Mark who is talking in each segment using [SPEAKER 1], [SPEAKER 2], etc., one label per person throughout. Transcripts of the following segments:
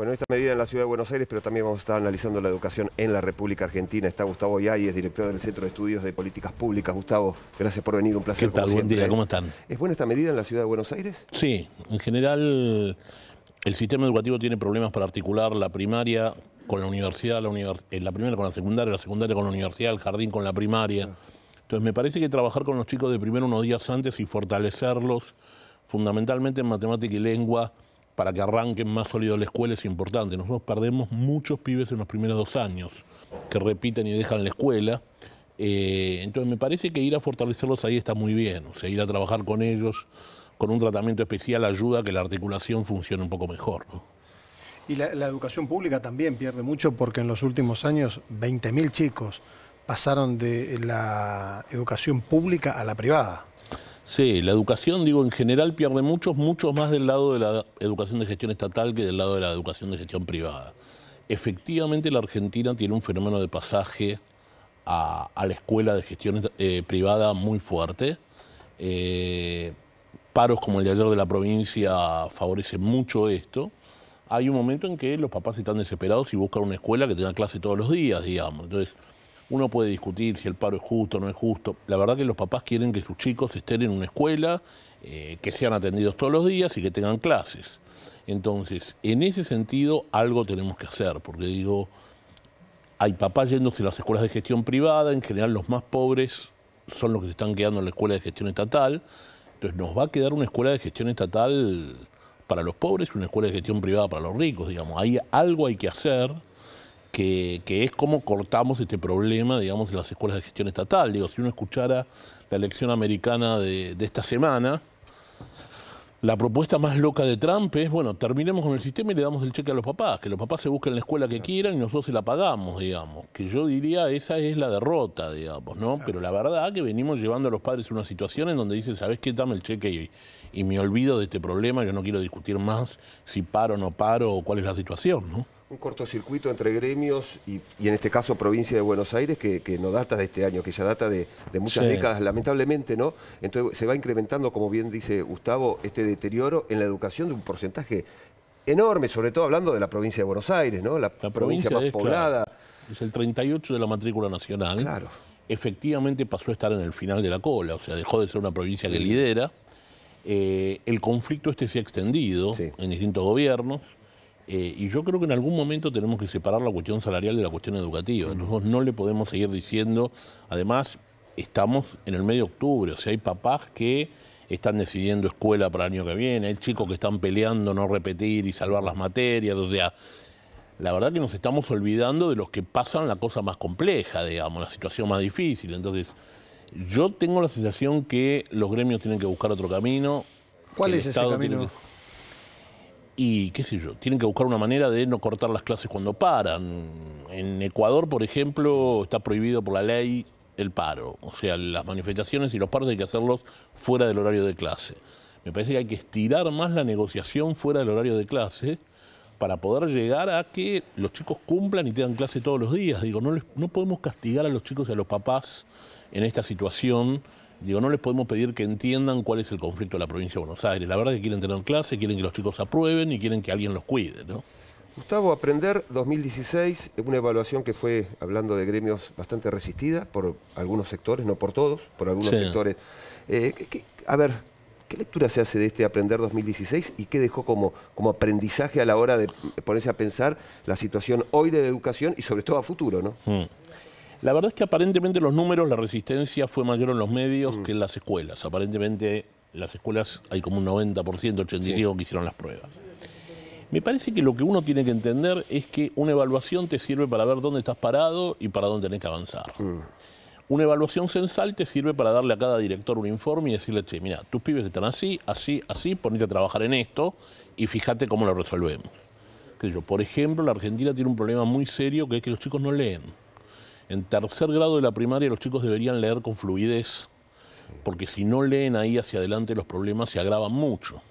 [SPEAKER 1] Bueno, esta medida en la ciudad de Buenos Aires, pero también vamos a estar analizando la educación en la República Argentina. Está Gustavo es director del Centro de Estudios de Políticas Públicas. Gustavo, gracias por venir, un placer. ¿Qué tal? Buen día, ¿cómo están? ¿Es buena esta medida en la ciudad de Buenos Aires? Sí, en general el sistema educativo tiene problemas para articular la primaria con la universidad, la, eh, primera la primaria con la secundaria, la secundaria con la universidad, el jardín con la primaria. Entonces me parece que trabajar con los chicos de primero unos días antes y fortalecerlos fundamentalmente en matemática y lengua para que arranquen más sólido la escuela es importante. Nosotros perdemos muchos pibes en los primeros dos años que repiten y dejan la escuela. Eh, entonces me parece que ir a fortalecerlos ahí está muy bien, o sea, ir a trabajar con ellos con un tratamiento especial ayuda a que la articulación funcione un poco mejor. Y la, la, educación pública también pierde mucho porque en los últimos años 20.000 chicos pasaron de la educación pública a la privada. Sí, la educación, digo, en general pierde muchos, muchos más del lado de la educación de gestión estatal que del lado de la educación de gestión privada. Efectivamente, la Argentina tiene un fenómeno de pasaje a, la escuela de gestión eh, privada muy fuerte. Eh, paros como el de ayer de la provincia favorecen mucho esto. Hay un momento en que los papás están desesperados y buscan una escuela que tenga clase todos los días, digamos. Entonces, uno puede discutir si el paro es justo o no es justo. La verdad que los papás quieren que sus chicos estén en una escuela, eh, que sean atendidos todos los días y que tengan clases. Entonces, en ese sentido, algo tenemos que hacer, porque digo, hay papás yéndose a las escuelas de gestión privada, en general los más pobres son los que se están quedando en la escuela de gestión estatal, entonces nos va a quedar una escuela de gestión estatal para los pobres y una escuela de gestión privada para los ricos, digamos, ahí algo hay que hacer que, es cómo cortamos este problema, digamos, en las escuelas de gestión estatal. Digo, si uno escuchara la elección americana de, esta semana, la propuesta más loca de Trump es, bueno, terminemos con el sistema y le damos el cheque a los papás, que los papás se busquen la escuela que quieran y nosotros se la pagamos, digamos. Que yo diría, esa es la derrota, digamos, ¿no? Pero la verdad que venimos llevando a los padres a una situación en donde dicen, ¿sabes qué? Dame el cheque y, y me olvido de este problema, yo no quiero discutir más si paro o no paro o cuál es la situación, ¿no? Un cortocircuito entre gremios y, en este caso provincia de Buenos Aires, que, no data de este año, que ya data de, muchas décadas, lamentablemente, ¿no? Entonces se va incrementando, como bien dice Gustavo, este deterioro en la educación de un porcentaje enorme, sobre todo hablando de la provincia de Buenos Aires, ¿no? La, provincia, más poblada. es el 38 de la matrícula nacional. Claro. Efectivamente pasó a estar en el final de la cola, o sea, dejó de ser una provincia que lidera. Eh, el conflicto este se ha extendido en distintos gobiernos eh, y yo creo que en algún momento tenemos que separar la cuestión salarial de la cuestión educativa. Nosotros no le podemos seguir diciendo, además, estamos en el medio de octubre, o sea, hay papás que están decidiendo escuela para el año que viene, hay chicos que están peleando no repetir y salvar las materias, o sea, la verdad que nos estamos olvidando de los que pasan la cosa más compleja, digamos, la situación más difícil. Entonces, yo tengo la sensación que los gremios tienen que buscar otro camino. ¿Cuál es ese camino? y qué sé yo, tienen que buscar una manera de no cortar las clases cuando paran. En Ecuador, por ejemplo, está prohibido por la ley el paro, o sea, las manifestaciones y los paros hay que hacerlos fuera del horario de clase. Me parece que hay que estirar más la negociación fuera del horario de clase para poder llegar a que los chicos cumplan y tengan clase todos los días. Digo, no, no podemos castigar a los chicos y a los papás en esta situación Digo, no les podemos pedir que entiendan cuál es el conflicto de la provincia de Buenos Aires. La verdad que quieren tener clase, quieren que los chicos aprueben y quieren que alguien los cuide, ¿no? Gustavo, Aprender 2016, es una evaluación que fue, hablando de gremios, bastante resistida por algunos sectores, no por todos, por algunos sectores. Eh, a ver, ¿qué lectura se hace de este Aprender 2016 y qué dejó como, como aprendizaje a la hora de ponerse a pensar la situación hoy de educación y sobre todo a futuro, ¿no? Mm. La verdad es que aparentemente los números, la resistencia fue mayor en los medios mm. que en las escuelas. Aparentemente las escuelas hay como un 90%, 85% que hicieron las pruebas. Me parece que lo que uno tiene que entender es que una evaluación te sirve para ver dónde estás parado y para dónde tenés que avanzar. Mm. Una evaluación censal te sirve para darle a cada director un informe y decirle, che, mira, tus pibes están así, así, así, ponete a trabajar en esto y fíjate cómo lo resolvemos. por ejemplo, la Argentina tiene un problema muy serio que es que los chicos no leen. En tercer grado de la primaria los chicos deberían leer con fluidez, porque si no leen ahí hacia adelante los problemas se agravan mucho.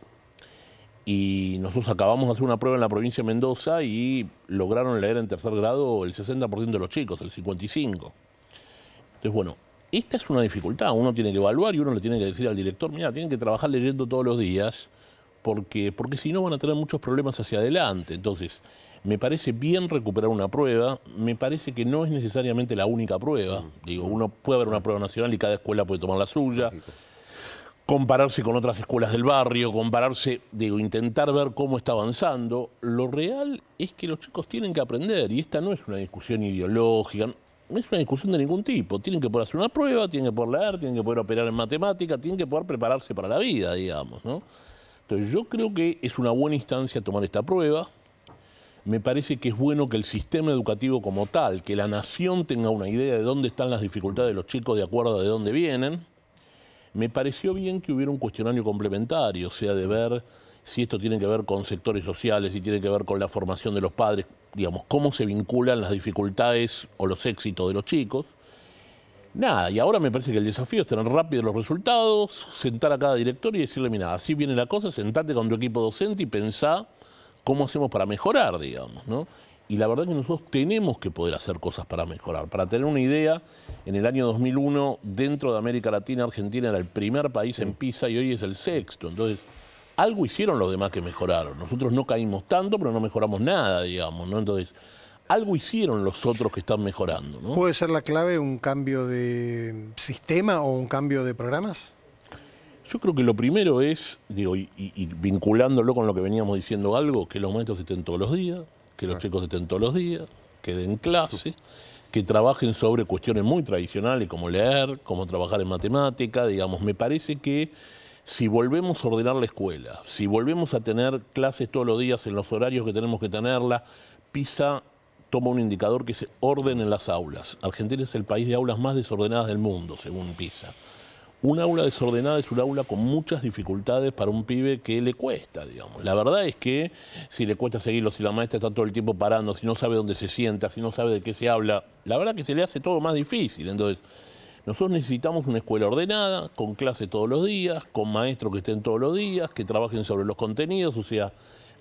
[SPEAKER 1] Y nosotros acabamos de hacer una prueba en la provincia de Mendoza y lograron leer en tercer grado el 60% de los chicos, el 55%. Entonces, bueno, esta es una dificultad, uno tiene que evaluar y uno le tiene que decir al director, mira, tienen que trabajar leyendo todos los días porque, porque si no van a tener muchos problemas hacia adelante. Entonces, me parece bien recuperar una prueba, me parece que no es necesariamente la única prueba. Mm. Digo, uno puede haber una prueba nacional y cada escuela puede tomar la suya. Compararse con otras escuelas del barrio, compararse, digo, intentar ver cómo está avanzando. Lo real es que los chicos tienen que aprender, y esta no es una discusión ideológica, no es una discusión de ningún tipo. Tienen que poder hacer una prueba, tienen que poder leer, tienen que poder operar en matemática, tienen que poder prepararse para la vida, digamos, ¿no? yo creo que es una buena instancia tomar esta prueba. Me parece que es bueno que el sistema educativo como tal, que la nación tenga una idea de dónde están las dificultades de los chicos de acuerdo a de dónde vienen. Me pareció bien que hubiera un cuestionario complementario, o sea, de ver si esto tiene que ver con sectores sociales, si tiene que ver con la formación de los padres, digamos, cómo se vinculan las dificultades o los éxitos de los chicos. Nada, y ahora me parece que el desafío es tener rápido los resultados, sentar a cada director y decirle, mira, así viene la cosa, sentate con tu equipo docente y pensá cómo hacemos para mejorar, digamos, ¿no? Y la verdad es que nosotros tenemos que poder hacer cosas para mejorar. Para tener una idea, en el año 2001, dentro de América Latina, Argentina era el primer país en PISA y hoy es el sexto. Entonces, algo hicieron los demás que mejoraron. Nosotros no caímos tanto, pero no mejoramos nada, digamos, ¿no? Entonces, algo hicieron los otros que están mejorando. ¿no? ¿Puede ser la clave un cambio de sistema o un cambio de programas? Yo creo que lo primero es, digo, y, vinculándolo con lo que veníamos diciendo algo, que los maestros estén todos los días, que los chicos estén todos los días, que den clases, que trabajen sobre cuestiones muy tradicionales como leer, como trabajar en matemática, digamos, me parece que si volvemos a ordenar la escuela, si volvemos a tener clases todos los días en los horarios que tenemos que tenerla, PISA toma un indicador que es orden en las aulas. Argentina es el país de aulas más desordenadas del mundo, según PISA. Un aula desordenada es un aula con muchas dificultades para un pibe que le cuesta, digamos. La verdad es que si le cuesta seguirlo, si la maestra está todo el tiempo parando, si no sabe dónde se sienta, si no sabe de qué se habla, la verdad que se le hace todo más difícil. Entonces, nosotros necesitamos una escuela ordenada, con clase todos los días, con maestros que estén todos los días, que trabajen sobre los contenidos, o sea,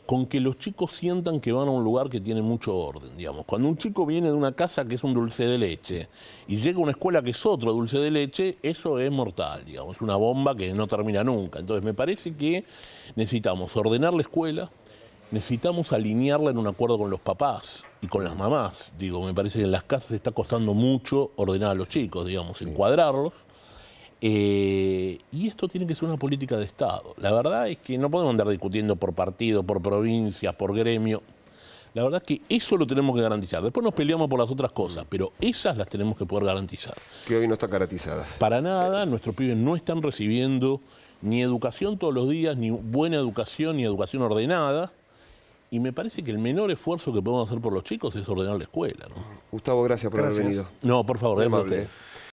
[SPEAKER 1] con que los chicos sientan que van a un lugar que tiene mucho orden, digamos. Cuando un chico viene de una casa que es un dulce de leche y llega a una escuela que es otro dulce de leche, eso es mortal, digamos, es una bomba que no termina nunca. Entonces me parece que necesitamos ordenar la escuela, necesitamos alinearla en un acuerdo con los papás y con las mamás. Digo, me parece que en las casas está costando mucho ordenar a los chicos, digamos, encuadrarlos eh, y esto tiene que ser una política de Estado. La verdad es que no podemos andar discutiendo por partido, por provincia, por gremio. La verdad es que eso lo tenemos que garantizar. Después nos peleamos por las otras cosas, pero esas las tenemos que poder garantizar. Que hoy no están garantizadas. Para nada, nuestros pibes no están recibiendo ni educación todos los días, ni buena educación, ni educación ordenada. Y me parece que el menor esfuerzo que podemos hacer por los chicos es ordenar la escuela. ¿no? Gustavo, gracias por haber venido. No, por favor,